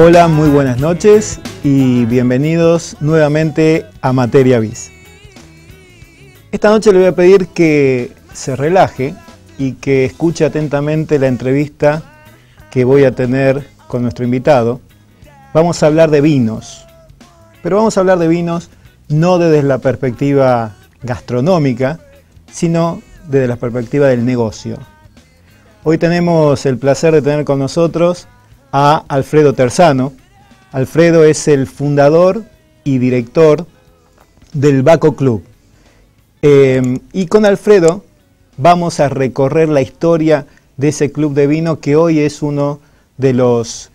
Hola, muy buenas noches y bienvenidos nuevamente a Materia Bis. Esta noche le voy a pedir que se relaje y que escuche atentamente la entrevista que voy a tener con nuestro invitado. Vamos a hablar de vinos, pero vamos a hablar de vinos no desde la perspectiva gastronómica, sino desde la perspectiva del negocio. Hoy tenemos el placer de tener con nosotros a Alfredo Terzano. Alfredo es el fundador y director del Baco Club. Em, y con Alfredo vamos a recorrer la historia de ese club de vino que hoy es uno de los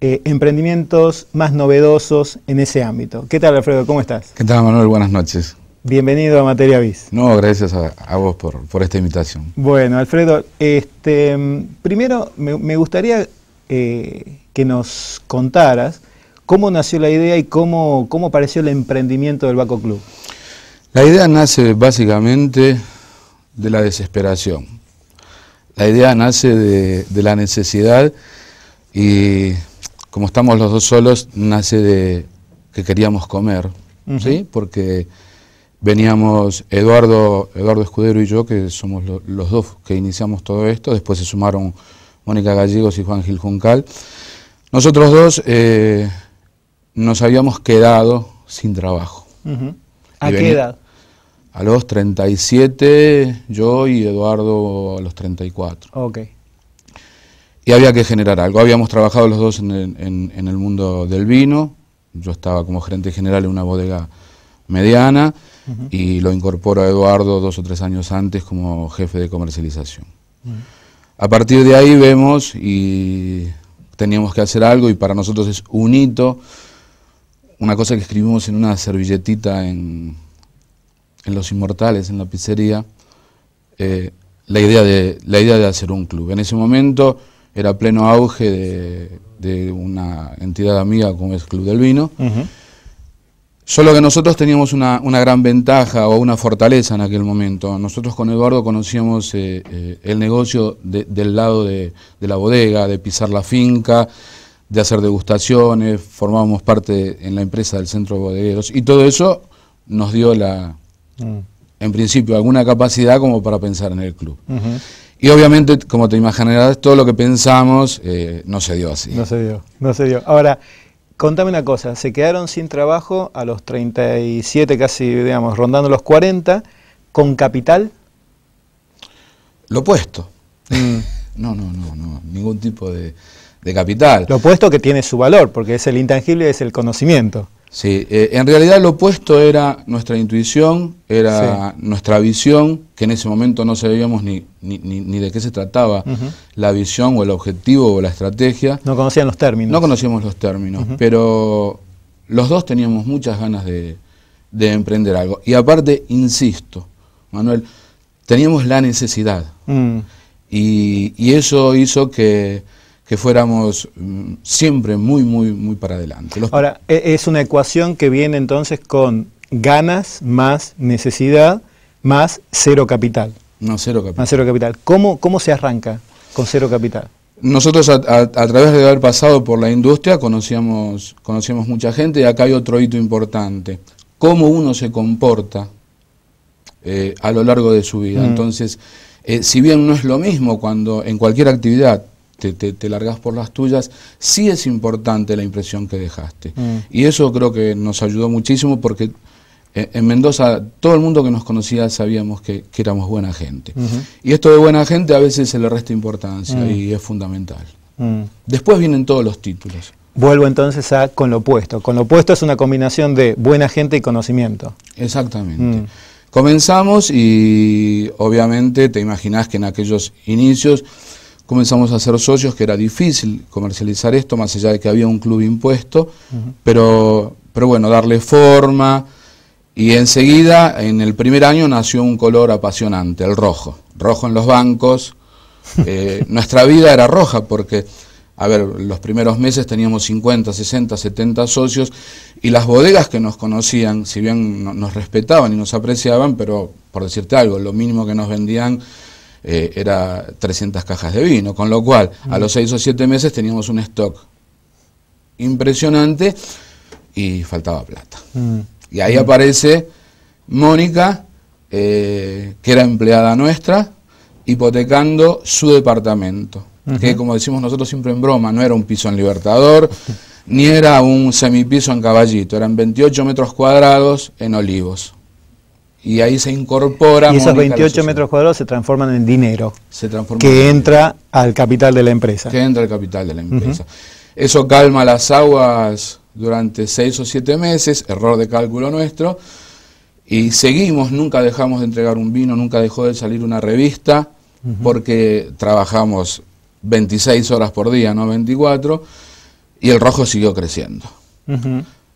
eh, emprendimientos más novedosos en ese ámbito. ¿Qué tal Alfredo? ¿Cómo estás? ¿Qué tal Manuel? Buenas noches. Bienvenido a Materia Bis. No, gracias a, vos por, esta invitación. Bueno, Alfredo, este, primero me gustaría eh, que nos contaras cómo nació la idea y cómo, cómo apareció el emprendimiento del Baco Club. La idea nace básicamente de la desesperación. La idea nace de, la necesidad y como estamos los dos solos, nace de que queríamos comer, ¿sí? Porque veníamos Eduardo, Eduardo Escudero y yo, que somos los dos que iniciamos todo esto, después se sumaron Mónica Gallegos y Juan Gil Juncal. Nosotros dos eh, nos habíamos quedado sin trabajo. ¿A qué edad? A los 37, yo y Eduardo a los 34. Ok. Y había que generar algo. Habíamos trabajado los dos en el, mundo del vino. Yo estaba como gerente general en una bodega mediana y lo incorporo a Eduardo dos o tres años antes como jefe de comercialización. A partir de ahí vemos y teníamos que hacer algo y para nosotros es un hito, una cosa que escribimos en una servilletita en, Los Inmortales, en la pizzería, eh, la, idea de, la idea de hacer un club. En ese momento era pleno auge de, una entidad amiga como es Club del Vino. Solo que nosotros teníamos una, gran ventaja o una fortaleza en aquel momento. Nosotros con Eduardo conocíamos eh, eh, el negocio del lado de, la bodega, de pisar la finca, de hacer degustaciones, formábamos parte en la empresa del centro de bodegueros y todo eso nos dio la, mm. en principio, alguna capacidad como para pensar en el club. Y obviamente, como te imaginarás, todo lo que pensamos eh, no se dio así. No se dio, no se dio. Ahora, Contame una cosa, se quedaron sin trabajo a los 37, casi, digamos, rondando los 40, con capital. Lo opuesto. Mm. No, no, no, ningún tipo de, de capital. Lo opuesto que tiene su valor, porque es el intangible, es el conocimiento. Sí, eh, en realidad lo opuesto era nuestra intuición, era nuestra visión, que en ese momento no sabíamos ni, ni, de qué se trataba, la visión o el objetivo o la estrategia. No conocían los términos. No conocíamos los términos, pero los dos teníamos muchas ganas de, emprender algo. Y aparte, insisto, Manuel, teníamos la necesidad. Mm. Y, y eso hizo que que fuéramos mm, siempre muy, muy, muy para adelante. Ahora, e, es una ecuación que viene entonces con ganas más necesidad más cero capital. No, cero capital. Más cero capital. ¿Cómo, cómo se arranca con cero capital? Nosotros a, través de haber pasado por la industria conocíamos, conocíamos mucha gente y acá hay otro hito importante, cómo uno se comporta eh, a lo largo de su vida. Mm. Entonces, eh, si bien no es lo mismo cuando en cualquier actividad te, te, largas por las tuyas, sí es importante la impresión que dejaste. Mm. Y eso creo que nos ayudó muchísimo porque eh, en Mendoza todo el mundo que nos conocía sabíamos que, éramos buena gente. Y esto de buena gente a veces se le resta importancia mm. y es fundamental. Mm. Después vienen todos los títulos. Vuelvo entonces a con lo opuesto. Con lo opuesto es una combinación de buena gente y conocimiento. Exactamente. Comenzamos y obviamente te imaginás que en aquellos inicios comenzamos a ser socios, que era difícil comercializar esto, más allá de que había un club impuesto, pero, pero bueno, darle forma. Y enseguida, en el primer año, nació un color apasionante, el rojo. Rojo en los bancos. Eh, nuestra vida era roja porque, a ver, los primeros meses teníamos 50, 60, 70 socios y las bodegas que nos conocían, si bien nos respetaban y nos apreciaban, pero por decirte algo, lo mínimo que nos vendían eh, era 300 cajas de vino, con lo cual a los 6 o 7 meses teníamos un stock impresionante y faltaba plata. Mm. Y ahí mm. aparece Mónica, eh, que era empleada nuestra, hipotecando su departamento, que como decimos nosotros siempre en broma, no era un piso en Libertador, ni era un semipiso en Caballito, eran 28 metros cuadrados en Olivos. Y ahí se incorpora. Y esos 28 metros cuadrados se transforman en dinero. Se que entra al capital de la empresa. Que entra al capital de la empresa. Eso calma las aguas durante seis o siete meses, error de cálculo nuestro. Y seguimos, nunca dejamos de entregar un vino, nunca dejó de salir una revista, porque trabajamos 26 horas por día, no 24, y el rojo siguió creciendo.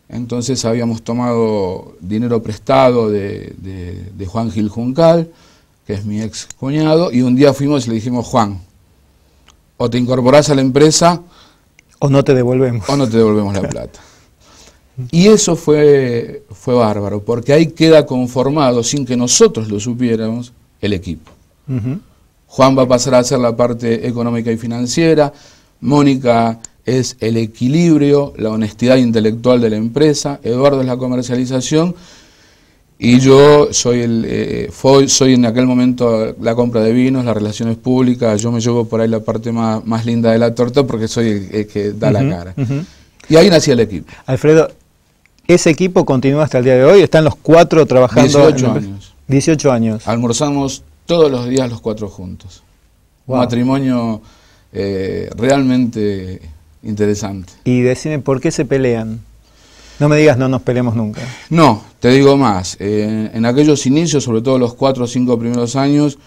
Entonces habíamos tomado dinero prestado de, Juan Gil Juncal, que es mi ex cuñado, y un día fuimos y le dijimos, Juan, o te incorporás a la empresa, o no te devolvemos. O no te devolvemos la plata. Y eso fue, fue bárbaro, porque ahí queda conformado, sin que nosotros lo supiéramos, el equipo. Juan va a pasar a hacer la parte económica y financiera, Mónica es el equilibrio, la honestidad intelectual de la empresa, Eduardo es la comercialización y yo soy, el, eh, eh, soy en aquel momento la compra de vinos, las relaciones públicas, yo me llevo por ahí la parte más, linda de la torta porque soy el, que da la cara. Y ahí nació el equipo. Alfredo, ese equipo continúa hasta el día de hoy, están los cuatro trabajando. 18 años. 18 años. Almorzamos todos los días los cuatro juntos. Un matrimonio eh, realmente interesante. Y decime, ¿por qué se pelean? No me digas no nos peleamos nunca. No, te digo más. Eh, en aquellos inicios, sobre todo los cuatro o cinco primeros años,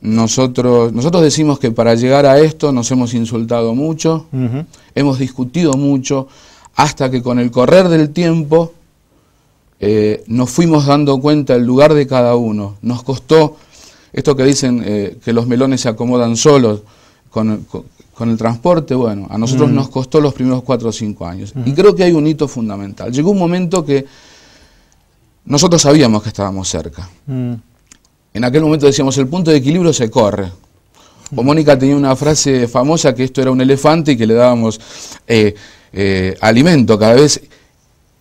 nosotros, nosotros decimos que para llegar a esto nos hemos insultado mucho, hemos discutido mucho, hasta que con el correr del tiempo eh, nos fuimos dando cuenta el lugar de cada uno. Nos costó esto que dicen eh, que los melones se acomodan solos, con, con con el transporte, bueno, a nosotros mm. nos costó los primeros cuatro o cinco años. Y creo que hay un hito fundamental. Llegó un momento que nosotros sabíamos que estábamos cerca. Mm. En aquel momento decíamos, el punto de equilibrio se corre. O Mónica tenía una frase famosa que esto era un elefante y que le dábamos eh, eh, alimento cada vez.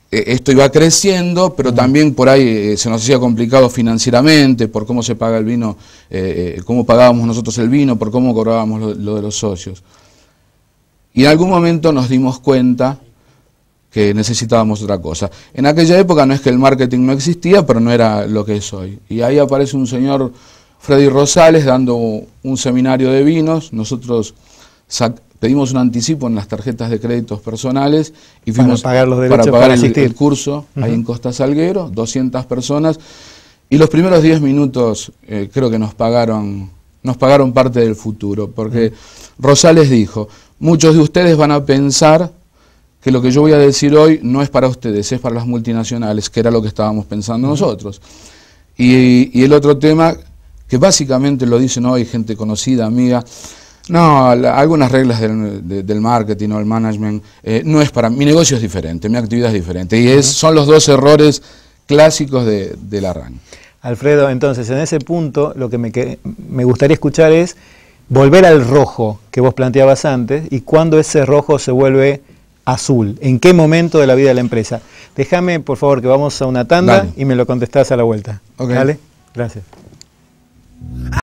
Eh, esto iba creciendo, pero mm. también por ahí eh, se nos hacía complicado financieramente, por cómo se paga el vino, eh, cómo pagábamos nosotros el vino, por cómo cobrábamos lo, lo, de los socios. Y en algún momento nos dimos cuenta que necesitábamos otra cosa. En aquella época no es que el marketing no existía, pero no era lo que es hoy. Y ahí aparece un señor, Freddy Rosales, dando un seminario de vinos. Nosotros pedimos un anticipo en las tarjetas de créditos personales y fuimos para pagar, para el, curso ahí en Costa Salguero, 200 personas. Y los primeros 10 minutos eh, creo que nos pagaron, nos pagaron parte del futuro, porque Rosales dijo, muchos de ustedes van a pensar que lo que yo voy a decir hoy no es para ustedes, es para las multinacionales, que era lo que estábamos pensando nosotros. Y, y el otro tema, que básicamente lo dicen hoy gente conocida, amiga, no, algunas reglas del, marketing o el management eh, no es para mi negocio es diferente, mi actividad es diferente y es, son los dos errores clásicos de, del arranque. Alfredo, entonces en ese punto lo que me, gustaría escuchar es volver al rojo que vos planteabas antes y cuando ese rojo se vuelve azul, en qué momento de la vida de la empresa. Déjame, por favor, que vamos a una tanda y me lo contestás a la vuelta. Okay. ¿Vale? Gracias.